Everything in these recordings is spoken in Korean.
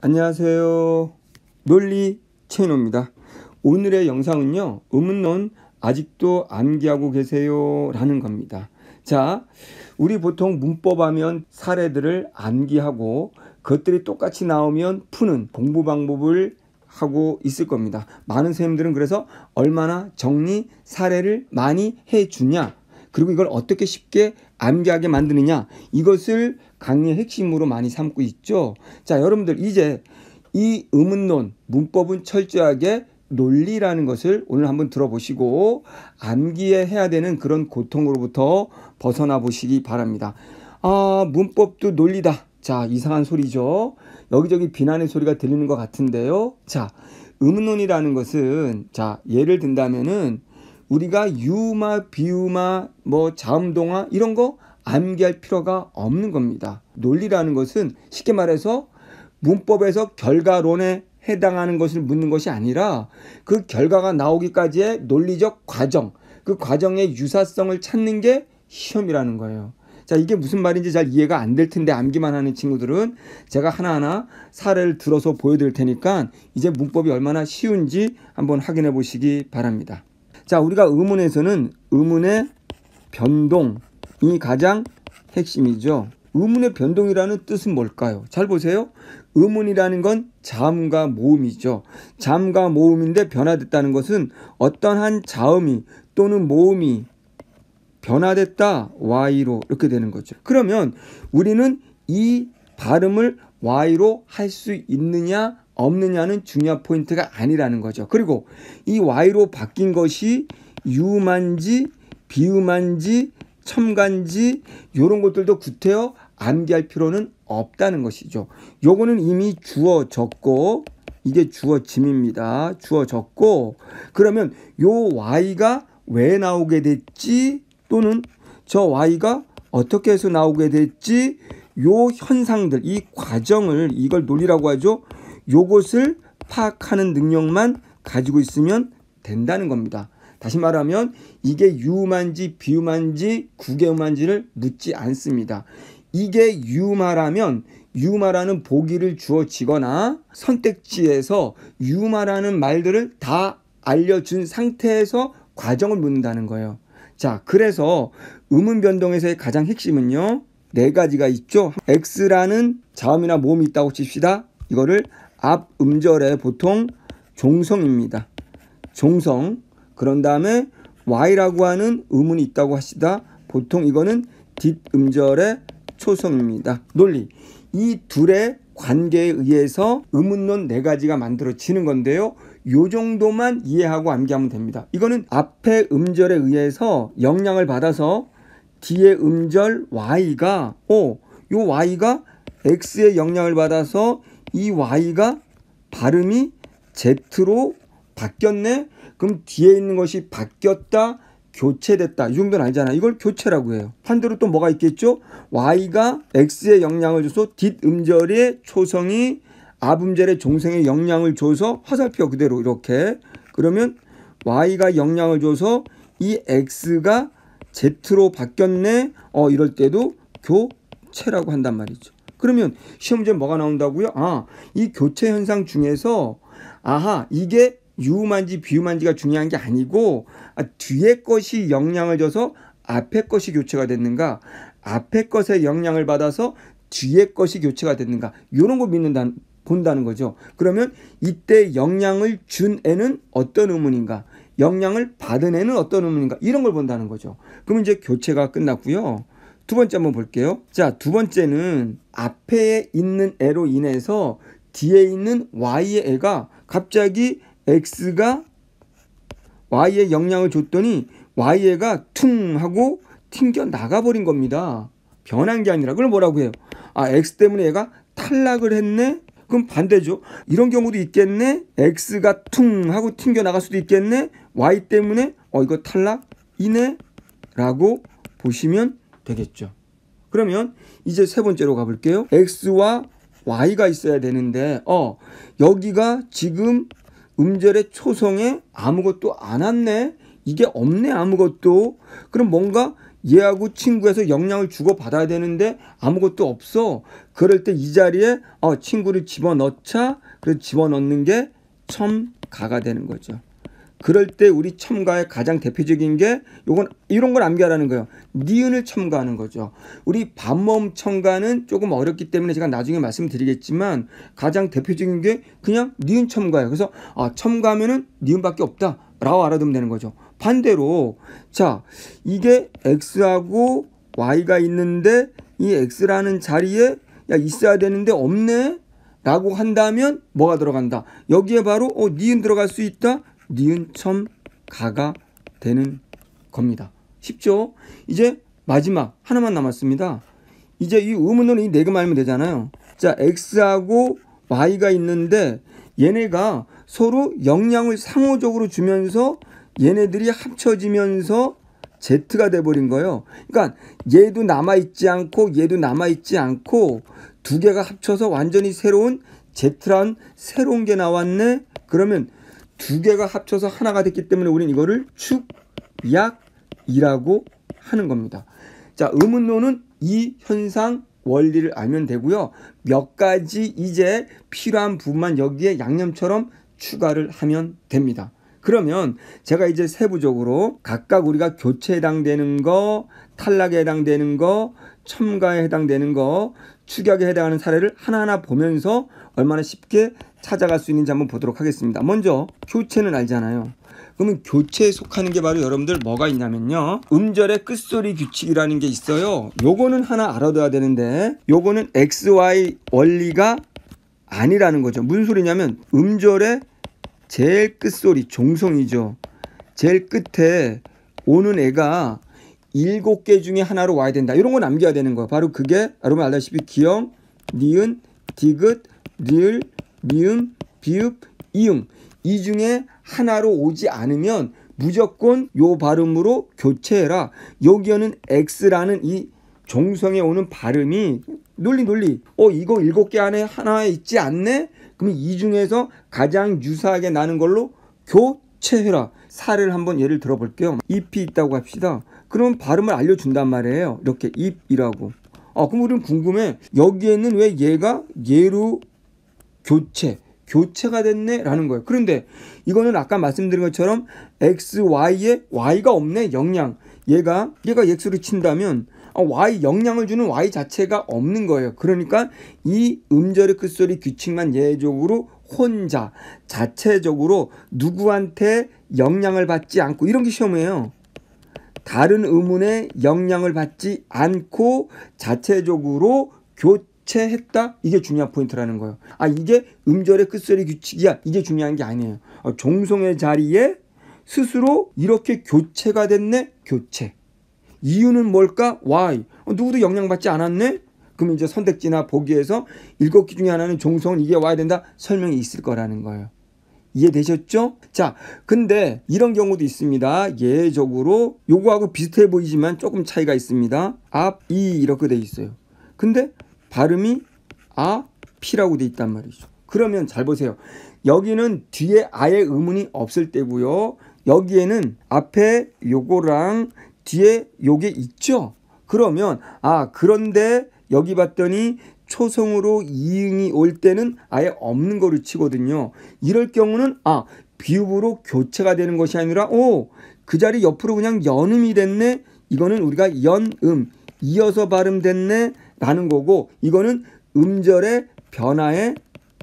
안녕하세요. 논리 채노입니다. 오늘의 영상은요. 음문론 아직도 암기하고 계세요 라는 겁니다. 자, 우리 보통 문법하면 사례들을 암기하고 그것들이 똑같이 나오면 푸는 공부 방법을 하고 있을 겁니다. 많은 선생님들은 그래서 얼마나 정리 사례를 많이 해주냐 그리고 이걸 어떻게 쉽게 암기하게 만드느냐 이것을 강의의 핵심으로 많이 삼고 있죠. 자, 여러분들 이제 이 의문론 문법은 철저하게 논리라는 것을 오늘 한번 들어보시고 암기에 해야 되는 그런 고통으로부터 벗어나 보시기 바랍니다. 아, 문법도 논리다. 자, 이상한 소리죠. 여기저기 비난의 소리가 들리는 것 같은데요. 자, 의문론이라는 것은 자, 예를 든다면은 우리가 유마, 비유마, 뭐 자음동화 이런 거 암기할 필요가 없는 겁니다. 논리라는 것은 쉽게 말해서 문법에서 결과론에 해당하는 것을 묻는 것이 아니라 그 결과가 나오기까지의 논리적 과정, 그 과정의 유사성을 찾는 게 시험이라는 거예요. 자, 이게 무슨 말인지 잘 이해가 안 될 텐데 암기만 하는 친구들은 제가 하나하나 사례를 들어서 보여드릴 테니까 이제 문법이 얼마나 쉬운지 한번 확인해 보시기 바랍니다. 자, 우리가 의문에서는 의문의 변동이 가장 핵심이죠. 의문의 변동이라는 뜻은 뭘까요? 잘 보세요. 의문이라는 건 자음과 모음이죠. 자음과 모음인데 변화됐다는 것은 어떠한 자음이 또는 모음이 변화됐다 y로 이렇게 되는 거죠. 그러면 우리는 이 발음을 y로 할 수 있느냐 없느냐는 중요한 포인트가 아니라는 거죠. 그리고 이 y로 바뀐 것이 유만지, 비유만지, 첨간지 이런 것들도 구태여 암기할 필요는 없다는 것이죠. 요거는 이미 주어졌고 이게 주어짐입니다. 주어졌고 그러면 요 y가 왜 나오게 됐지 또는 저 y가 어떻게 해서 나오게 됐지 요 현상들 이 과정을 이걸 논리라고 하죠. 요것을 파악하는 능력만 가지고 있으면 된다는 겁니다. 다시 말하면 이게 유음한지 비음한지 구개음한지를 묻지 않습니다. 이게 유마라면 유마라는 보기를 주어지거나 선택지에서 유마라는 말들을 다 알려준 상태에서 과정을 묻는다는 거예요. 자, 그래서 음운 변동에서의 가장 핵심은요. 네 가지가 있죠. X라는 자음이나 모음이 있다고 칩시다. 이거를 앞 음절에 보통 종성입니다. 종성. 그런 다음에 y라고 하는 음운이 있다고 하시다. 보통 이거는 뒷 음절의 초성입니다. 논리. 이 둘의 관계에 의해서 음운론네 가지가 만들어지는 건데요. 요 정도만 이해하고 암기하면 됩니다. 이거는 앞의 음절에 의해서 영향을 받아서 뒤에 음절 y가 오, 요 y가 x의 영향을 받아서 이 y가 발음이 z로 바뀌었네. 그럼 뒤에 있는 것이 바뀌었다, 교체됐다. 이 정도는 아니잖아. 이걸 교체라고 해요. 반대로 또 뭐가 있겠죠? y가 x에 영향을 줘서 뒷음절의 초성이 아음절의 종성에 영향을 줘서 화살표 그대로 이렇게 그러면 y가 영향을 줘서 이 x가 z로 바뀌었네. 어 이럴 때도 교체라고 한단 말이죠. 그러면 시험 문제 뭐가 나온다고요? 아, 이 교체 현상 중에서 아하, 이게 유음지 비음한지가 중요한 게 아니고 아, 뒤에 것이 영향을 줘서 앞에 것이 교체가 됐는가? 앞에 것의 영향을 받아서 뒤에 것이 교체가 됐는가? 요런 거 믿는다 본다는 거죠. 그러면 이때 영향을 준 애는 어떤 의문인가? 영향을 받은 애는 어떤 의문인가? 이런 걸 본다는 거죠. 그럼 이제 교체가 끝났고요. 두 번째 한번 볼게요. 자, 두 번째는 앞에 있는 애로 인해서 뒤에 있는 y의 애가 갑자기 x가 y에 영향을 줬더니 y의 애가 퉁 하고 튕겨 나가버린 겁니다. 변한 게 아니라 그걸 뭐라고 해요? 아, x 때문에 얘가 탈락을 했네? 그럼 반대죠. 이런 경우도 있겠네. x가 퉁 하고 튕겨 나갈 수도 있겠네. y 때문에 어 이거 탈락이네라고 보시면 되겠죠. 그러면 이제 세 번째로 가볼게요. x와 y가 있어야 되는데 어 여기가 지금 음절의 초성에 아무것도 안 왔네. 이게 없네 아무것도. 그럼 뭔가 얘하고 친구에서 영향을 주고 받아야 되는데 아무것도 없어. 그럴 때 이 자리에 어 친구를 집어넣자. 그래서 집어넣는 게 첨가가 되는 거죠. 그럴 때 우리 첨가의 가장 대표적인 게 요건 이런 걸 암기하라는 거예요. 니은을 첨가하는 거죠. 우리 반모음 첨가는 조금 어렵기 때문에 제가 나중에 말씀드리겠지만 가장 대표적인 게 그냥 니은 첨가예요. 그래서 아, 첨가하면은 니은밖에 없다라고 알아두면 되는 거죠. 반대로 자 이게 x하고 y가 있는데 이 x라는 자리에 야 있어야 되는데 없네. 라고 한다면 뭐가 들어간다. 여기에 바로 어, 니은 들어갈 수 있다. 니은 첨 가가 되는 겁니다. 쉽죠? 이제 마지막 하나만 남았습니다. 이제 이 의문은 이네 개만 알면 되잖아요. 자, x하고 y가 있는데 얘네가 서로 영향을 상호적으로 주면서 얘네들이 합쳐지면서 z가 돼버린 거예요. 그러니까 얘도 남아있지 않고 얘도 남아있지 않고 두 개가 합쳐서 완전히 새로운 z란 새로운 게 나왔네. 그러면 두 개가 합쳐서 하나가 됐기 때문에 우리는 이거를 축약이라고 하는 겁니다. 자, 의문론은 이 현상 원리를 알면 되고요. 몇 가지 이제 필요한 부분만 여기에 양념처럼 추가를 하면 됩니다. 그러면 제가 이제 세부적으로 각각 우리가 교체에 해당되는 거, 탈락에 해당되는 거, 첨가에 해당되는 거, 축약에 해당하는 사례를 하나하나 보면서 얼마나 쉽게 찾아갈 수 있는지 한번 보도록 하겠습니다. 먼저 교체는 알잖아요. 그러면 교체에 속하는 게 바로 여러분들 뭐가 있냐면요. 음절의 끝소리 규칙이라는 게 있어요. 요거는 하나 알아둬야 되는데 요거는 XY 원리가 아니라는 거죠. 무슨 소리냐면 음절의 제일 끝소리 종성이죠. 제일 끝에 오는 애가 일곱 개 중에 하나로 와야 된다. 이런 거 남겨야 되는 거예요. 바로 그게 여러분 알다시피 기영, 니은, 디귿, 리을, 미음, 비읍, 이응 이 중에 하나로 오지 않으면 무조건 요 발음으로 교체해라. 여기에는 x라는 이 종성에 오는 발음이 놀리놀리어 이거 일곱 개 안에 하나에 있지 않네? 그럼 이 중에서 가장 유사하게 나는 걸로 교체해라. 사를 한번 예를 들어볼게요. 잎이 있다고 합시다. 그럼 발음을 알려준단 말이에요. 이렇게 잎이라고. 아 그럼 우리는 궁금해. 여기에는 왜 얘가 얘로 교체, 교체가 됐네라는 거예요. 그런데 이거는 아까 말씀드린 것처럼 x, y에 y가 없네 영양. 얘가 얘가 x를 친다면 어, y 영향을 주는 y 자체가 없는 거예요. 그러니까 이 음절의 끝소리 규칙만 예외적으로 혼자 자체적으로 누구한테 영향을 받지 않고 이런 게 시험이에요. 다른 의문에 영향을 받지 않고 자체적으로 교 대체했다 이게 중요한 포인트라는 거예요. 아 이게 음절의 끝소리 규칙이야 이게 중요한 게 아니에요. 어, 종성의 자리에 스스로 이렇게 교체가 됐네 교체. 이유는 뭘까? Why? 어, 누구도 영향받지 않았네? 그럼 이제 선택지나 보기에서 일곱 기 중에 하나는 종성은 이게 와야 된다 설명이 있을 거라는 거예요. 이해되셨죠? 자, 근데 이런 경우도 있습니다. 예외적으로 요거하고 비슷해 보이지만 조금 차이가 있습니다. 앞, 이 이렇게 돼 있어요. 근데 발음이 아, 피라고 돼 있단 말이죠. 그러면 잘 보세요. 여기는 뒤에 아예 의문이 없을 때고요. 여기에는 앞에 요거랑 뒤에 요게 있죠. 그러면 아 그런데 여기 봤더니 초성으로 이응이 올 때는 아예 없는 거를 치거든요. 이럴 경우는 아 비읍으로 교체가 되는 것이 아니라 오 그 자리 옆으로 그냥 연음이 됐네. 이거는 우리가 연음 이어서 발음됐네 라는 거고 이거는 음절의 변화에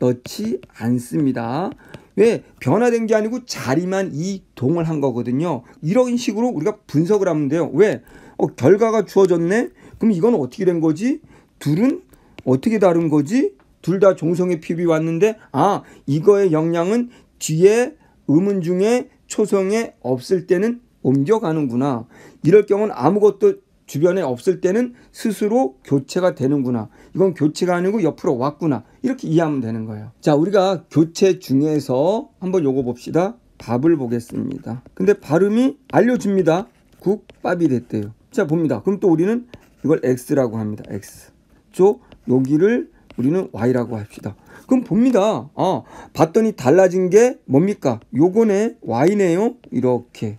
넣지 않습니다. 왜 변화된 게 아니고 자리만 이동을 한 거거든요. 이런 식으로 우리가 분석을 하면 돼요. 왜? 어, 결과가 주어졌네. 그럼 이건 어떻게 된 거지? 둘은 어떻게 다른 거지? 둘 다 종성의 피비 왔는데 아 이거의 영향은 뒤에 음운 중에 초성에 없을 때는 옮겨가는구나. 이럴 경우는 아무것도 주변에 없을 때는 스스로 교체가 되는구나. 이건 교체가 아니고 옆으로 왔구나. 이렇게 이해하면 되는 거예요. 자, 우리가 교체 중에서 한번 요거 봅시다. 밥을 보겠습니다. 근데 발음이 알려줍니다. 국밥이 됐대요. 자, 봅니다. 그럼 또 우리는 이걸 X라고 합니다. X. 저 여기를 우리는 Y라고 합시다. 그럼 봅니다. 아, 봤더니 달라진 게 뭡니까? 요거네 Y네요. 이렇게.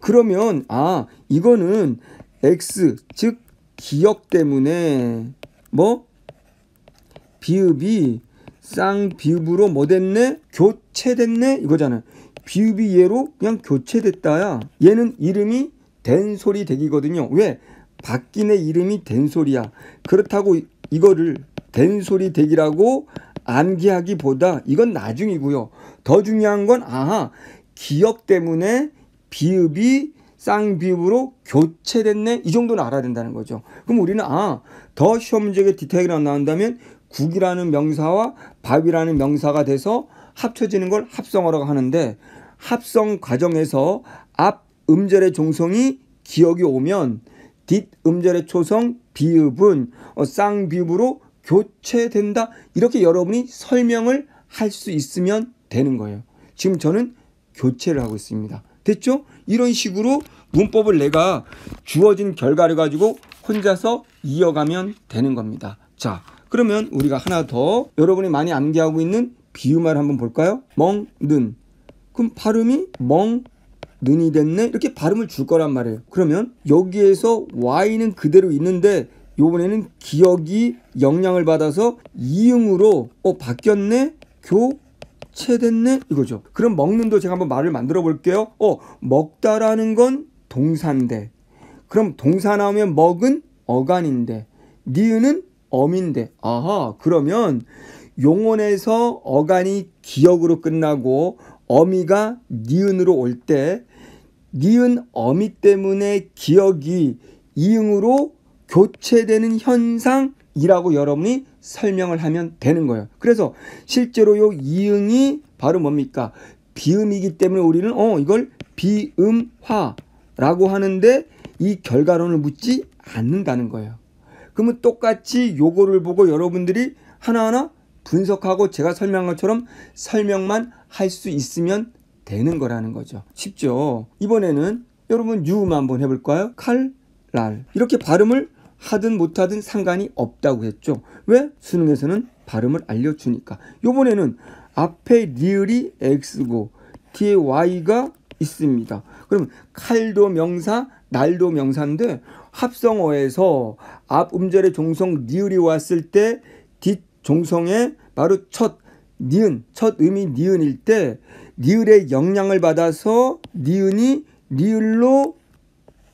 그러면 아 이거는 X 즉 기역 때문에 뭐 비읍이 쌍비읍으로 뭐 됐네? 교체됐네? 이거잖아. 요 비읍이 얘로 그냥 교체됐다야. 얘는 이름이 된소리 댁기거든요 왜? 바뀐 애 이름이 된소리야. 그렇다고 이거를 된소리 댁기라고 암기하기보다 이건 나중이고요. 더 중요한 건 아하 기역 때문에 비읍이 쌍비읍으로 교체됐네 이 정도는 알아야 된다는 거죠. 그럼 우리는 아더 시험 문제의 디테일이 나온다면 국이라는 명사와 밥이라는 명사가 돼서 합쳐지는 걸 합성어라고 하는데 합성 과정에서 앞 음절의 종성이 기억이 오면 뒷 음절의 초성 비읍은 어, 쌍비읍으로 교체된다 이렇게 여러분이 설명을 할 수 있으면 되는 거예요. 지금 저는 교체를 하고 있습니다. 됐죠? 이런 식으로 문법을 내가 주어진 결과를 가지고 혼자서 이어가면 되는 겁니다. 자, 그러면 우리가 하나 더 여러분이 많이 암기하고 있는 비유말 한번 볼까요? 멍 는 그럼 발음이 멍는이 됐네 이렇게 발음을 줄 거란 말이에요 그러면 여기에서 y는 그대로 있는데 요번에는 기억이 영향을 받아서 이응으로 어 바뀌었네 교 대체됐네 이거죠. 그럼 먹는도 제가 한번 말을 만들어 볼게요. 어 먹다라는 건 동사인데 그럼 동사 나오면 먹은 어간인데 니은은 어민데 아하 그러면 용언에서 어간이 기억으로 끝나고 어미가 니은으로 올 때 니은 어미 때문에 기억이 이응으로 교체되는 현상이라고 여러분이 설명을 하면 되는 거예요. 그래서 실제로 요 이응이 바로 뭡니까? 비음이기 때문에 우리는 어 이걸 비음화라고 하는데 이 결과론을 묻지 않는다는 거예요. 그러면 똑같이 요거를 보고 여러분들이 하나하나 분석하고 제가 설명한 것처럼 설명만 할 수 있으면 되는 거라는 거죠. 쉽죠? 이번에는 여러분 유음 한번 해볼까요? 칼, 랄. 이렇게 발음을 하든 못하든 상관이 없다고 했죠. 왜? 수능에서는 발음을 알려주니까. 요번에는 앞에 리을이 x고 뒤에 y가 있습니다. 그럼 칼도 명사, 날도 명사인데 합성어에서 앞 음절의 종성 니을이 왔을 때 뒷 종성에 바로 첫 니은, 첫 음이 니은일 때 니을의 영향을 받아서 니은이 니을로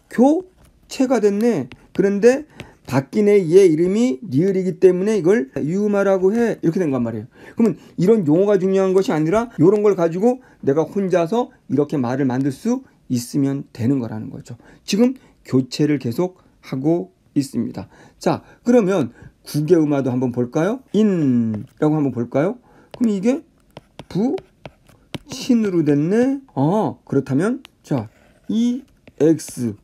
교체가 됐네. 그런데 바뀐 애의 이름이 니을이기 때문에 이걸 유마라고 해 이렇게 된거건 말이에요. 그러면 이런 용어가 중요한 것이 아니라 이런 걸 가지고 내가 혼자서 이렇게 말을 만들 수 있으면 되는 거라는 거죠. 지금 교체를 계속 하고 있습니다. 자 그러면 국의 음화도 한번 볼까요? 인라고 한번 볼까요? 그럼 이게 부 신으로 됐네. 어 아, 그렇다면 자이 x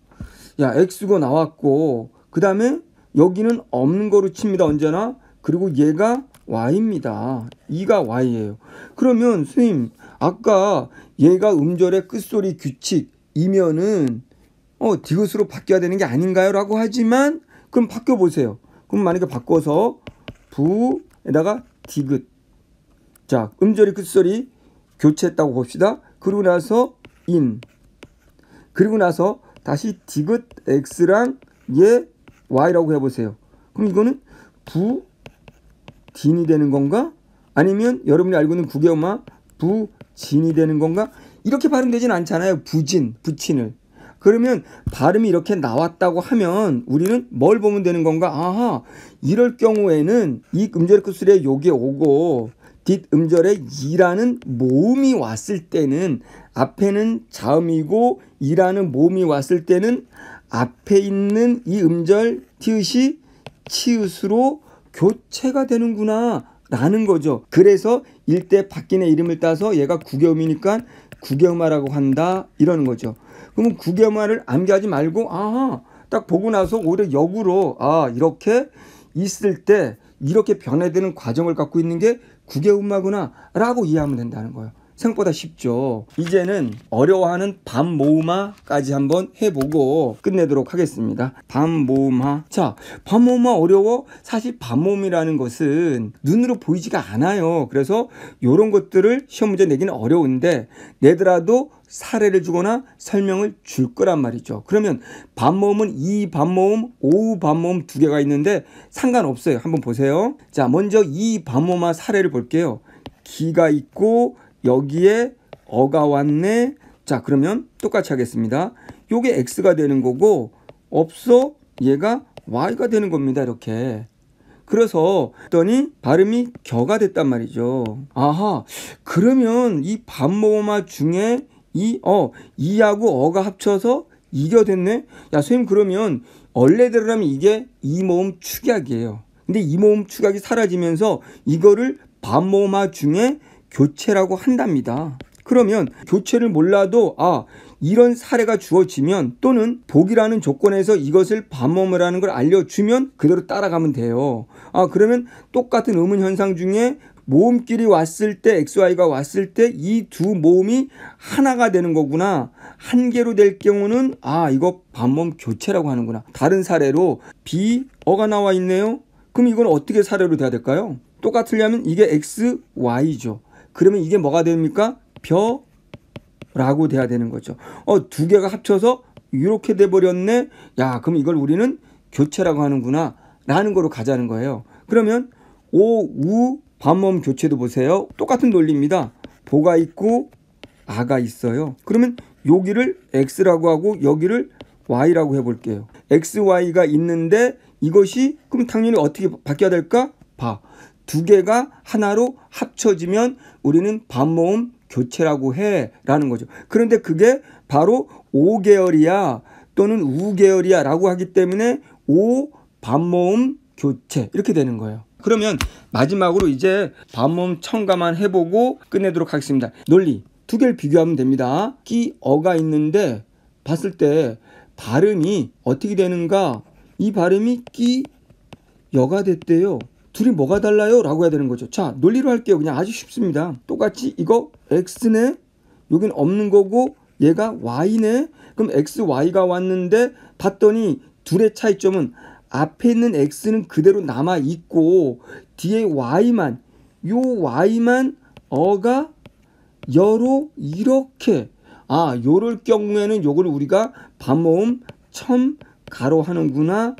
야 x가 나왔고 그 다음에 여기는 없는 거로 칩니다. 언제나. 그리고 얘가 y입니다. 이가 y예요. 그러면 선생님 아까 얘가 음절의 끝소리 규칙이면은 어 디귿으로 바뀌어야 되는 게 아닌가요라고 하지만 그럼 바꿔 보세요. 그럼 만약에 바꿔서 부에다가 디귿 자 음절이 끝소리 교체했다고 봅시다. 그리고 나서 인 그리고 나서 다시 디귿 x랑 얘 y라고 해보세요. 그럼 이거는 부진이 되는 건가? 아니면 여러분이 알고 있는 구개엄마 부진이 되는 건가? 이렇게 발음되진 않잖아요. 부진, 부친을. 그러면 발음이 이렇게 나왔다고 하면 우리는 뭘 보면 되는 건가? 아하, 이럴 경우에는 이 음절 끝술에 요게 오고 뒷 음절에 이라는 모음이 왔을 때는 앞에는 자음이고 이라는 모음이 왔을 때는 앞에 있는 이 음절 티읕이 치읕으로 교체가 되는구나 라는 거죠. 그래서 일대 바뀐의 이름을 따서 얘가 구겸이니까 구겸마라고 한다 이러는 거죠. 그러면 구겸마를 암기하지 말고 아딱 보고 나서 오히려 역으로 아 이렇게 있을 때 이렇게 변해되는 과정을 갖고 있는 게구개마구나 라고 이해하면 된다는 거예요. 생각보다 쉽죠. 이제는 어려워하는 밤모음화까지 한번 해보고 끝내도록 하겠습니다. 밤모음화 자, 밤모음화 어려워? 사실 밤모음이라는 것은 눈으로 보이지가 않아요. 그래서 이런 것들을 시험 문제 내기는 어려운데 내더라도 사례를 주거나 설명을 줄 거란 말이죠. 그러면 밤모음은이밤모음 오우 반모음 두 개가 있는데 상관없어요. 한번 보세요. 자, 먼저 이밤모음화 사례를 볼게요. 기가 있고 여기에 어가 왔네. 자, 그러면 똑같이 하겠습니다. 요게 x가 되는 거고 없어 얘가 y가 되는 겁니다. 이렇게. 그래서 했더니 발음이 겨가 됐단 말이죠. 아하. 그러면 이 반모음화 중에 이 어, 이하고 어가 합쳐서 이겨 됐네. 야, 선생님 그러면 원래대로라면 이게 이 모음 축약이에요. 근데 이 모음 축약이 사라지면서 이거를 반모음화 중에 교체라고 한답니다. 그러면 교체를 몰라도 아 이런 사례가 주어지면 또는 복이라는 조건에서 이것을 반모을 하는 걸 알려주면 그대로 따라가면 돼요. 아 그러면 똑같은 음운 현상 중에 모음끼리 왔을 때 XY가 왔을 때 이 두 모음이 하나가 되는 거구나. 한 개로 될 경우는 아 이거 반모 교체라고 하는구나. 다른 사례로 B 어가 나와 있네요. 그럼 이건 어떻게 사례로 돼야 될까요? 똑같으려면 이게 X, Y죠. 그러면 이게 뭐가 됩니까? 벼라고 돼야 되는 거죠. 어, 두 개가 합쳐서 이렇게 돼 버렸네. 야, 그럼 이걸 우리는 교체라고 하는구나. 라는 거로 가자는 거예요. 그러면 오, 우, 반몸 교체도 보세요. 똑같은 논리입니다. 보가 있고 아가 있어요. 그러면 여기를 x라고 하고 여기를 y라고 해 볼게요. x, y가 있는데 이것이 그럼 당연히 어떻게 바뀌어야 될까? 봐. 두 개가 하나로 합쳐지면 우리는 반모음 교체라고 해라는 거죠. 그런데 그게 바로 오계열이야 또는 우계열이야 라고 하기 때문에 오 반모음 교체 이렇게 되는 거예요. 그러면 마지막으로 이제 반모음 첨가만 해보고 끝내도록 하겠습니다. 논리 두 개를 비교하면 됩니다. 끼 어가 있는데 봤을 때 발음이 어떻게 되는가 이 발음이 끼 여가 됐대요. 둘이 뭐가 달라요? 라고 해야 되는 거죠. 자, 논리로 할게요. 그냥 아주 쉽습니다. 똑같이 이거 x네? 여긴 없는 거고 얘가 y네? 그럼 x, y가 왔는데 봤더니 둘의 차이점은 앞에 있는 x는 그대로 남아 있고 뒤에 y만 요 y만 어가 여로 이렇게 아 요럴 경우에는 요걸 우리가 반모음 첨 가로 하는구나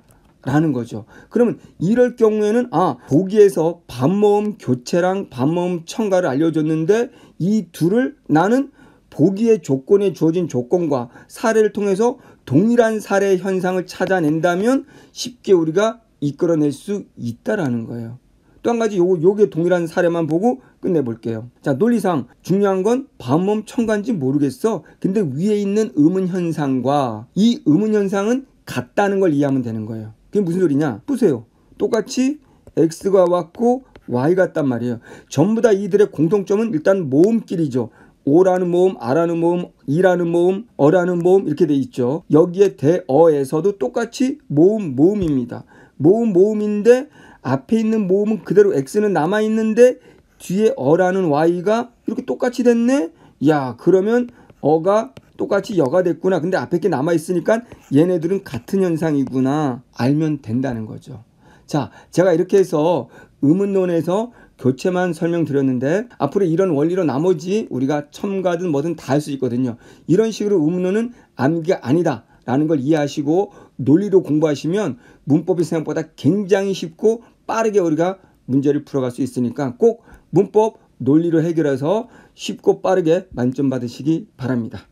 라는 거죠. 그러면 이럴 경우에는 아 보기에서 반모음 교체랑 반모음 첨가를 알려줬는데 이 둘을 나는 보기의 조건에 주어진 조건과 사례를 통해서 동일한 사례 현상을 찾아낸다면 쉽게 우리가 이끌어낼 수 있다라는 거예요. 또 한 가지 요 요게 동일한 사례만 보고 끝내볼게요. 자 논리상 중요한 건 반모음 첨가인지 모르겠어. 근데 위에 있는 음운 현상과 이 음운 현상은 같다는 걸 이해하면 되는 거예요. 그게 무슨 소리냐? 보세요. 똑같이 x가 왔고 y 가왔단 말이에요. 전부 다 이들의 공통점은 일단 모음끼리죠. o 라는 모음, r 라는 모음, e 라는 모음, 어라는 모음 이렇게 돼 있죠. 여기에 대어에서도 똑같이 모음 모음입니다. 모음 모음인데 앞에 있는 모음은 그대로 x는 남아 있는데 뒤에 어라는 y가 이렇게 똑같이 됐네. 야, 그러면 어가 똑같이 여가 됐구나. 근데 앞에 게 남아 있으니까 얘네들은 같은 현상이구나. 알면 된다는 거죠. 자, 제가 이렇게 해서 의문론에서 교체만 설명드렸는데 앞으로 이런 원리로 나머지 우리가 첨가든 뭐든 다 할 수 있거든요. 이런 식으로 의문론은 암기가 아니다. 라는 걸 이해하시고 논리로 공부하시면 문법이 생각보다 굉장히 쉽고 빠르게 우리가 문제를 풀어갈 수 있으니까 꼭 문법 논리로 해결해서 쉽고 빠르게 만점 받으시기 바랍니다.